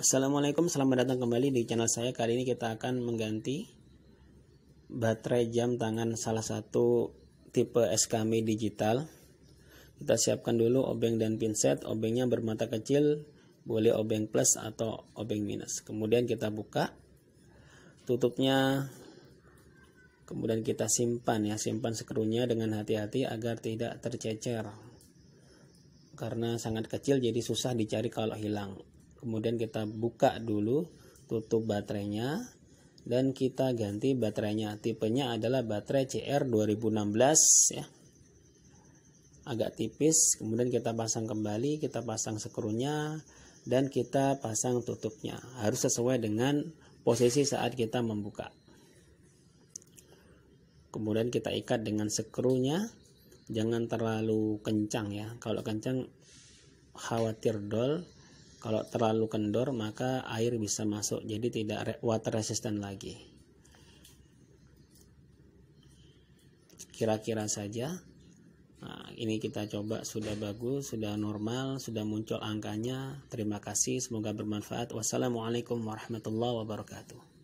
Assalamualaikum, selamat datang kembali di channel saya. Kali ini kita akan mengganti baterai jam tangan salah satu tipe SKMI digital. Kita siapkan dulu obeng dan pinset. Obengnya bermata kecil, boleh obeng plus atau obeng minus. Kemudian kita buka tutupnya. Kemudian kita simpan ya, simpan skrunya dengan hati-hati agar tidak tercecer karena sangat kecil jadi susah dicari kalau hilang kemudian kita buka dulu tutup baterainya dan kita ganti baterainya tipenya adalah baterai CR 2016 ya agak tipis kemudian kita pasang kembali kita pasang skrunya dan kita pasang tutupnya harus sesuai dengan posisi saat kita membuka kemudian kita ikat dengan skrunya jangan terlalu kencang ya kalau kencang khawatir dol kalau terlalu kendor maka air bisa masuk jadi tidak water resistant lagi kira-kira saja nah, ini kita coba sudah bagus sudah normal sudah muncul angkanya terima kasih semoga bermanfaat wassalamualaikum warahmatullahi wabarakatuh